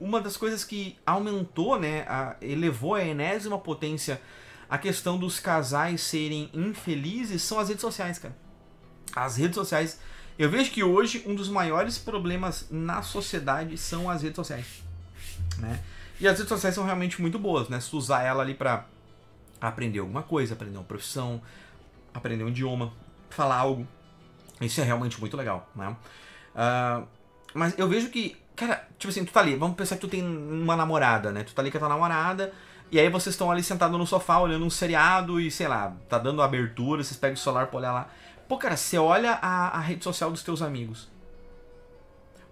uma das coisas que aumentou, né, a, elevou a enésima potência a questão dos casais serem infelizes são as redes sociais, cara. As redes sociais. Eu vejo que hoje um dos maiores problemas na sociedade são as redes sociais, né? E as redes sociais são realmente muito boas, né? Se usar ela ali para aprender alguma coisa, aprender uma profissão, aprender um idioma, falar algo, isso é realmente muito legal, né? Uh, mas eu vejo que Cara, tipo assim, tu tá ali, vamos pensar que tu tem uma namorada, né? Tu tá ali com a tua namorada, e aí vocês estão ali sentados no sofá olhando um seriado e sei lá, tá dando abertura, vocês pegam o celular pra olhar lá. Pô, cara, você olha a, a rede social dos teus amigos.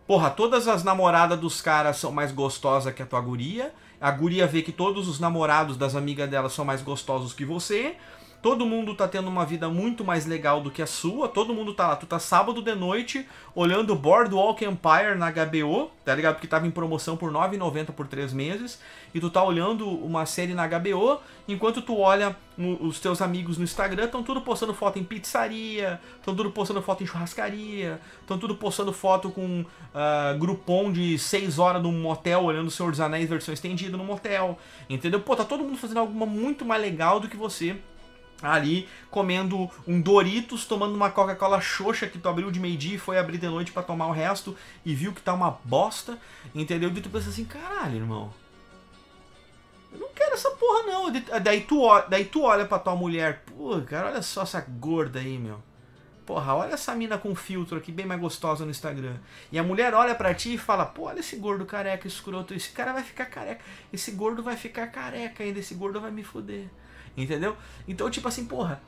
Porra, todas as namoradas dos caras são mais gostosas que a tua guria. A guria vê que todos os namorados das amigas dela são mais gostosos que você todo mundo tá tendo uma vida muito mais legal do que a sua, todo mundo tá lá, tu tá sábado de noite olhando Boardwalk Empire na HBO, tá ligado? Porque tava em promoção por 9,90 por 3 meses, e tu tá olhando uma série na HBO, enquanto tu olha os teus amigos no Instagram, estão tudo postando foto em pizzaria, estão tudo postando foto em churrascaria, estão tudo postando foto com uh, grupom de 6 horas num motel, olhando o Senhor dos Anéis versão estendida no motel, entendeu? Pô, tá todo mundo fazendo alguma muito mais legal do que você, ali comendo um Doritos, tomando uma Coca-Cola xoxa que tu abriu de meio-dia e foi abrir de noite para tomar o resto e viu que tá uma bosta, entendeu? E tu pensa assim, caralho, irmão. Eu não quero essa porra não. Daí tu, daí tu olha pra tua mulher, pô, cara, olha só essa gorda aí, meu. Porra, olha essa mina com filtro aqui, bem mais gostosa no Instagram. E a mulher olha para ti e fala: pô, olha esse gordo careca, escroto. Esse cara vai ficar careca. Esse gordo vai ficar careca ainda. Esse gordo vai me foder. Entendeu? Então, tipo assim, porra,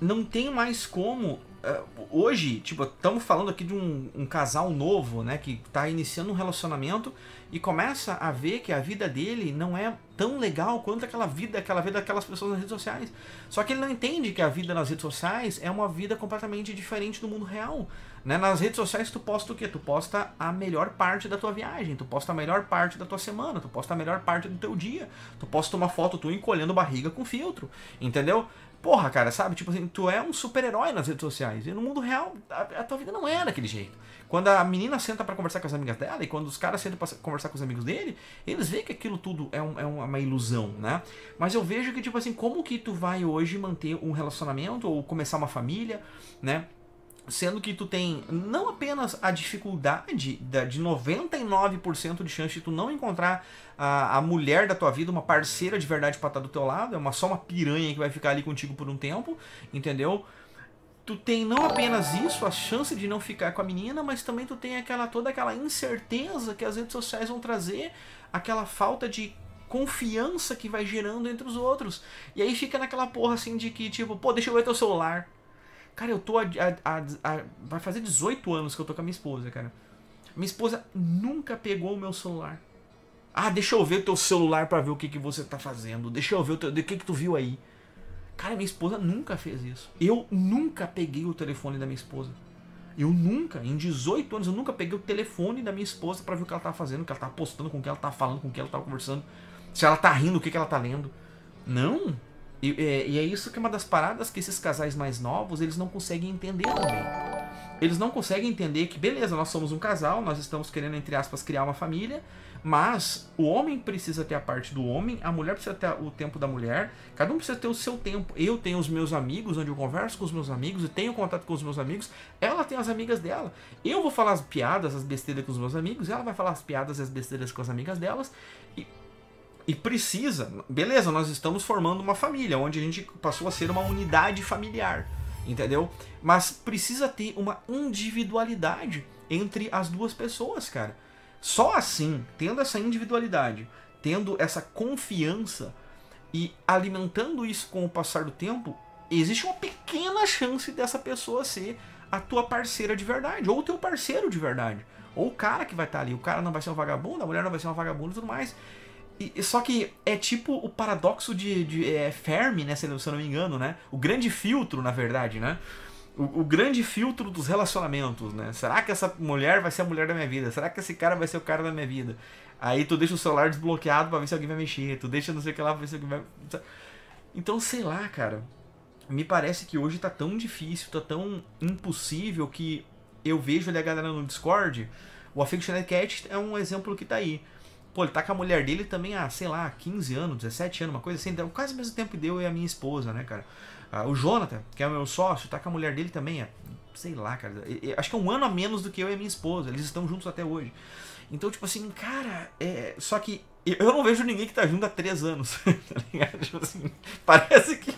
não tem mais como. Eh, hoje, tipo, estamos falando aqui de um, um, casal novo, né? Que está iniciando um relacionamento e começa a ver que a vida dele não é tão legal quanto aquela vida, aquela vida daquelas pessoas nas redes sociais. Só que ele não entende que a vida nas redes sociais é uma vida completamente diferente do mundo real. Né? Nas redes sociais tu posta o quê? Tu posta a melhor parte da tua viagem, tu posta a melhor parte da tua semana, tu posta a melhor parte do teu dia, tu posta uma foto tu encolhendo barriga com filtro, entendeu? Porra, cara, sabe? Tipo assim, tu é um super-herói nas redes sociais. E no mundo real, a, a, tua vida não é daquele jeito. Quando a menina senta para conversar com as amigas dela e quando os caras sentam pra conversar com os amigos dele, eles veem que aquilo tudo é, um, é uma uma ilusão, né? Mas eu vejo que, tipo assim, como que tu vai hoje manter um relacionamento ou começar uma família, né? Sendo que tu tem não apenas a dificuldade de 99% de chance de tu não encontrar a, a, mulher da tua vida, uma parceira de verdade pra estar tá do teu lado, é uma, só uma piranha que vai ficar ali contigo por um tempo, entendeu? tu tem não apenas isso, a chance de não ficar com a menina, mas também tu tem aquela toda aquela incerteza que as redes sociais vão trazer, aquela falta de confiança que vai gerando entre os outros. E aí fica naquela porra assim de que, tipo, pô, deixa eu ver teu celular. Cara, eu tô. A, a, a, vai fazer 18 anos que eu tô com a minha esposa, cara. Minha esposa nunca pegou o meu celular. Ah, deixa eu ver teu celular para ver o que, que você tá fazendo. Deixa eu ver o, teu, que, que tu viu aí. Cara, minha esposa nunca fez isso. Eu nunca peguei o telefone da minha esposa. Eu nunca, em 18 anos, eu nunca peguei o telefone da minha esposa para ver o que ela tá fazendo, o que ela tá postando, com o que ela tá falando, com o que ela tá conversando. Se ela tá rindo, o que, que ela tá lendo. Não. E, é, e, é isso que é uma das paradas que esses casais mais novos, eles não conseguem entender também. Eles não conseguem entender que, beleza, nós somos um casal, nós estamos querendo, entre aspas, criar uma família, mas o homem precisa ter a parte do homem, a mulher precisa ter o tempo da mulher, cada um precisa ter o seu tempo. Eu tenho os meus amigos, onde eu converso com os meus amigos e tenho contato com os meus amigos, ela tem as amigas dela. Eu vou falar as piadas, as besteiras com os meus amigos, ela vai falar as piadas e as besteiras com as amigas delas, e e precisa, beleza, nós estamos formando uma família, onde a gente passou a ser uma unidade familiar, entendeu? Mas precisa ter uma individualidade entre as duas pessoas, cara. Só assim, tendo essa individualidade, tendo essa confiança e alimentando isso com o passar do tempo, existe uma pequena chance dessa pessoa ser a tua parceira de verdade, ou o teu parceiro de verdade, ou o cara que vai estar tá ali. O cara não vai ser um vagabundo, a mulher não vai ser uma vagabunda e tudo mais. E, só que é tipo o paradoxo de, de é, Fermi, né? Se eu não me engano, né? O grande filtro, na verdade, né? O, o, grande filtro dos relacionamentos, né? Será que essa mulher vai ser a mulher da minha vida? Será que esse cara vai ser o cara da minha vida? Aí tu deixa o celular desbloqueado para ver se alguém vai mexer. Tu deixa não sei o que lá pra ver se alguém vai. Então, sei lá, cara. Me parece que hoje tá tão difícil, tá tão impossível que eu vejo ali a galera no Discord. O Affectionate Cat é um exemplo que tá aí. Pô, ele tá com a mulher dele também há, sei lá, 15 anos, 17 anos, uma coisa assim. Então, quase o mesmo tempo que deu eu e a minha esposa, né, cara? Ah, o Jonathan, que é o meu sócio, tá com a mulher dele também há, sei lá, cara. Acho que é um ano a menos do que eu e a minha esposa. Eles estão juntos até hoje. Então, tipo assim, cara, é... só que eu não vejo ninguém que tá junto há três anos, tá ligado? Tipo assim, parece que,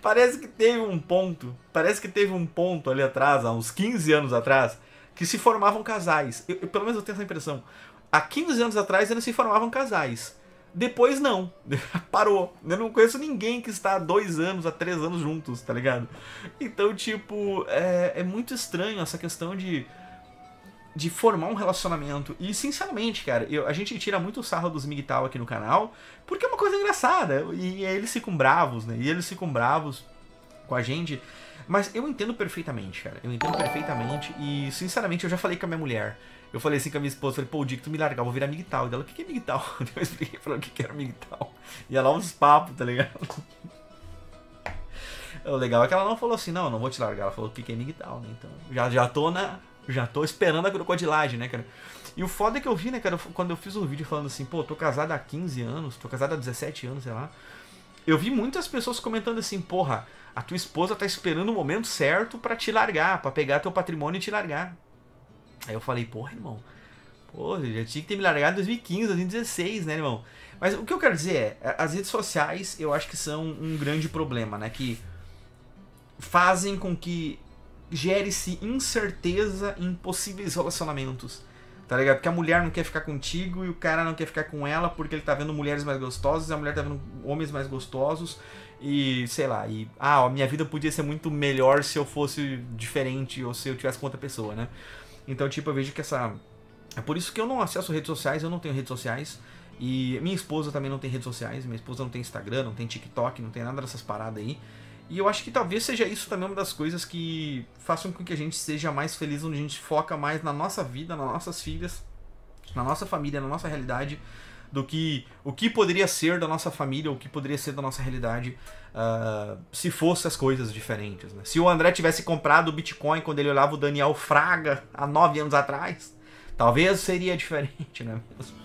parece que teve um ponto, parece que teve um ponto ali atrás, há uns 15 anos atrás, que se formavam casais. Eu, eu, pelo menos eu tenho essa impressão. Há 15 anos atrás ainda se formavam casais. Depois não. Parou. Eu não conheço ninguém que está há dois anos, há três anos juntos, tá ligado? Então, tipo, é, é muito estranho essa questão de de formar um relacionamento. E, sinceramente, cara, eu, a gente tira muito sarro dos Miguel aqui no canal, porque é uma coisa engraçada. E, e eles ficam bravos, né? E eles ficam bravos com a gente. Mas eu entendo perfeitamente, cara. Eu entendo perfeitamente. E, sinceramente, eu já falei com a minha mulher. Eu falei assim com a minha esposa, falei, pô, o dia que tu me largar, eu vou virar Miguel. E ela, o que, é migtal? Eu expliquei pra ela o que, era Miguel. E ela uns papos, tá ligado? O legal é que ela não falou assim, não, não vou te largar. Ela falou que é Miguel, né? Então, já, já tô na. Já tô esperando a crocodilagem, né, cara? E o foda é que eu vi, né, cara, quando eu fiz um vídeo falando assim, pô, tô casado há 15 anos, tô casado há 17 anos, sei lá. Eu vi muitas pessoas comentando assim, porra, a tua esposa tá esperando o momento certo para te largar, para pegar teu patrimônio e te largar. Aí eu falei, porra, irmão, pô, já tinha que ter me largado em 2015, 2016, né, irmão? Mas o que eu quero dizer é, as redes sociais eu acho que são um grande problema, né? Que fazem com que gere-se incerteza em possíveis relacionamentos. Tá ligado? Porque a mulher não quer ficar contigo e o cara não quer ficar com ela porque ele tá vendo mulheres mais gostosas, a mulher tá vendo homens mais gostosos e sei lá, e ah, a minha vida podia ser muito melhor se eu fosse diferente ou se eu tivesse com outra pessoa, né? Então, tipo, eu vejo que essa é por isso que eu não acesso redes sociais, eu não tenho redes sociais. E minha esposa também não tem redes sociais, minha esposa não tem Instagram, não tem TikTok, não tem nada dessas paradas aí. E eu acho que talvez seja isso também uma das coisas que façam com que a gente seja mais feliz, onde a gente foca mais na nossa vida, nas nossas filhas, na nossa família, na nossa realidade, do que o que poderia ser da nossa família, o que poderia ser da nossa realidade uh, se fossem as coisas diferentes. Né? Se o André tivesse comprado o Bitcoin quando ele olhava o Daniel Fraga há nove anos atrás, talvez seria diferente, não é mesmo?